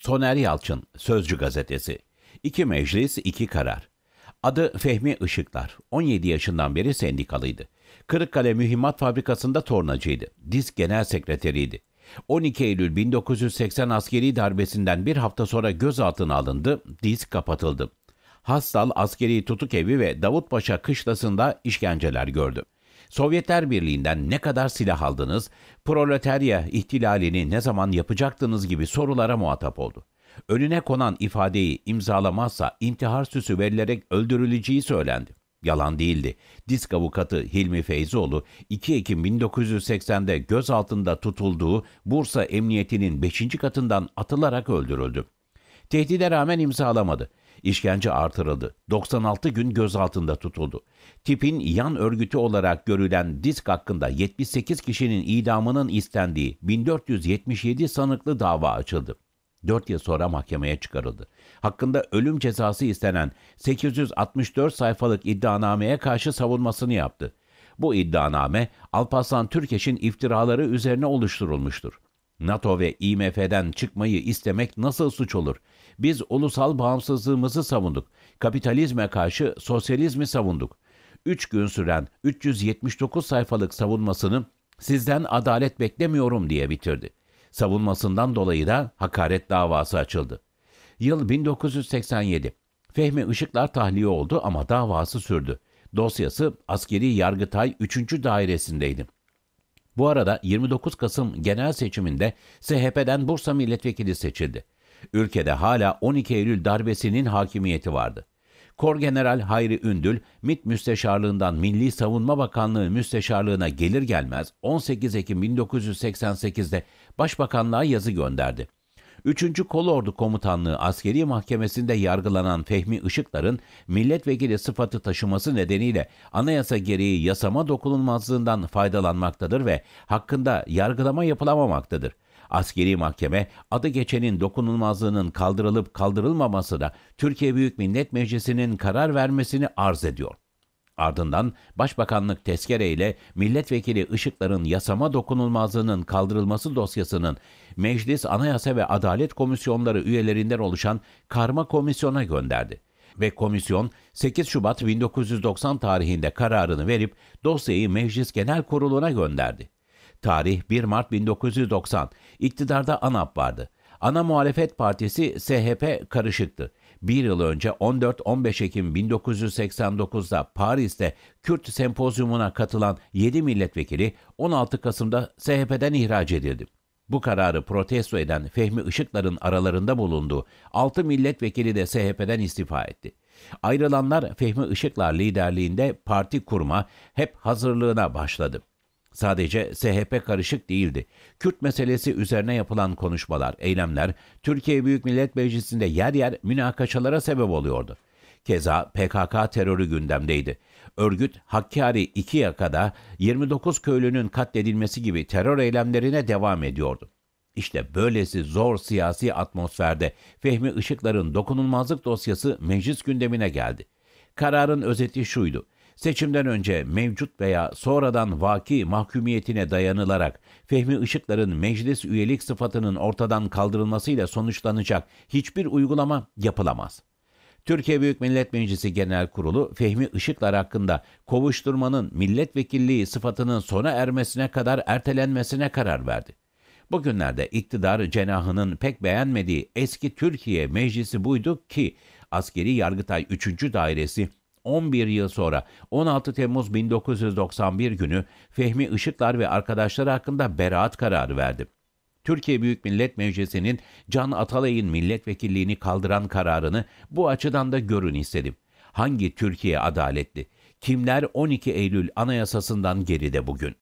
Soner Yalçın, Sözcü Gazetesi. İki meclis, iki karar. Adı Fehmi Işıklar. 17 yaşından beri sendikalıydı. Kırıkkale Mühimmat Fabrikası'nda tornacıydı. Disk Genel Sekreteriydi. 12 Eylül 1980 askeri darbesinden bir hafta sonra gözaltına alındı, disk kapatıldı. Hastal askeri tutuk evi ve Davutpaşa kışlasında işkenceler gördü. Sovyetler Birliği'nden ne kadar silah aldınız, proletarya ihtilalini ne zaman yapacaktınız gibi sorulara muhatap oldu. Önüne konan ifadeyi imzalamazsa intihar süsü verilerek öldürüleceği söylendi. Yalan değildi. Disk avukatı Hilmi Feyzoğlu 2 Ekim 1980'de gözaltında tutulduğu Bursa Emniyeti'nin 5. katından atılarak öldürüldü. Tehdide rağmen imzalamadı. İşkence artırıldı. 96 gün gözaltında tutuldu. Tipin yan örgütü olarak görülen disk hakkında 78 kişinin idamının istendiği 1477 sanıklı dava açıldı. 4 yıl sonra mahkemeye çıkarıldı. Hakkında ölüm cezası istenen 864 sayfalık iddianameye karşı savunmasını yaptı. Bu iddianame Alpaslan Türkeş'in iftiraları üzerine oluşturulmuştur. NATO ve IMF'den çıkmayı istemek nasıl suç olur? Biz ulusal bağımsızlığımızı savunduk. Kapitalizme karşı sosyalizmi savunduk. 3 gün süren 379 sayfalık savunmasını sizden adalet beklemiyorum diye bitirdi. Savunmasından dolayı da hakaret davası açıldı. Yıl 1987. Fehmi Işıklar tahliye oldu ama davası sürdü. Dosyası Askeri Yargıtay 3. Dairesi'ndeydi. Bu arada 29 Kasım genel seçiminde SHP'den Bursa milletvekili seçildi. Ülkede hala 12 Eylül darbesinin hakimiyeti vardı. Kor General Hayri Ündül, MİT Müsteşarlığından Milli Savunma Bakanlığı Müsteşarlığına gelir gelmez 18 Ekim 1988'de Başbakanlığa yazı gönderdi. 3. Kolordu Komutanlığı Askeri Mahkemesi'nde yargılanan Fehmi Işıklar'ın milletvekili sıfatı taşıması nedeniyle anayasa gereği yasama dokunulmazlığından faydalanmaktadır ve hakkında yargılama yapılamamaktadır. Askeri mahkeme adı geçenin dokunulmazlığının kaldırılıp kaldırılmaması da Türkiye Büyük Millet Meclisi'nin karar vermesini arz ediyor. Ardından Başbakanlık tezkere ile milletvekili Işıklar'ın yasama dokunulmazlığının kaldırılması dosyasının Meclis Anayasa ve Adalet Komisyonları üyelerinden oluşan karma komisyona gönderdi ve komisyon 8 Şubat 1990 tarihinde kararını verip dosyayı Meclis Genel Kurulu'na gönderdi. Tarih 1 Mart 1990. İktidarda ANAP vardı. Ana Muhalefet Partisi SHP karışıktı bir yıl önce 14-15 Ekim 1989'da Paris'te Kürt sempozyumuna katılan 7 milletvekili 16 Kasım'da SHP'den ihraç edildi. Bu kararı protesto eden Fehmi Işıklar'ın aralarında bulunduğu 6 milletvekili de SHP'den istifa etti. Ayrılanlar Fehmi Işıklar liderliğinde parti kurma hep hazırlığına başladı. Sadece SHP karışık değildi. Kürt meselesi üzerine yapılan konuşmalar, eylemler Türkiye Büyük Millet Meclisi'nde yer yer münakaşalara sebep oluyordu. Keza PKK terörü gündemdeydi. Örgüt Hakkari 2 yakada 29 köylünün katledilmesi gibi terör eylemlerine devam ediyordu. İşte böylesi zor siyasi atmosferde Fehmi Işıklar'ın dokunulmazlık dosyası meclis gündemine geldi. Kararın özeti şuydu. Seçimden önce mevcut veya sonradan vaki mahkumiyetine dayanılarak Fehmi Işıklar'ın meclis üyelik sıfatının ortadan kaldırılmasıyla sonuçlanacak hiçbir uygulama yapılamaz. Türkiye Büyük Millet Meclisi Genel Kurulu Fehmi Işıklar hakkında kovuşturmanın milletvekilliği sıfatının sona ermesine kadar ertelenmesine karar verdi. Bugünlerde iktidar cenahının pek beğenmediği eski Türkiye Meclisi buydu ki askeri Yargıtay 3. Dairesi 11 yıl sonra 16 Temmuz 1991 günü Fehmi Işıklar ve arkadaşları hakkında beraat kararı verdi. Türkiye Büyük Millet Meclisi'nin Can Atalay'ın milletvekilliğini kaldıran kararını bu açıdan da görün istedim. Hangi Türkiye adaletli? Kimler 12 Eylül Anayasası'ndan geride bugün?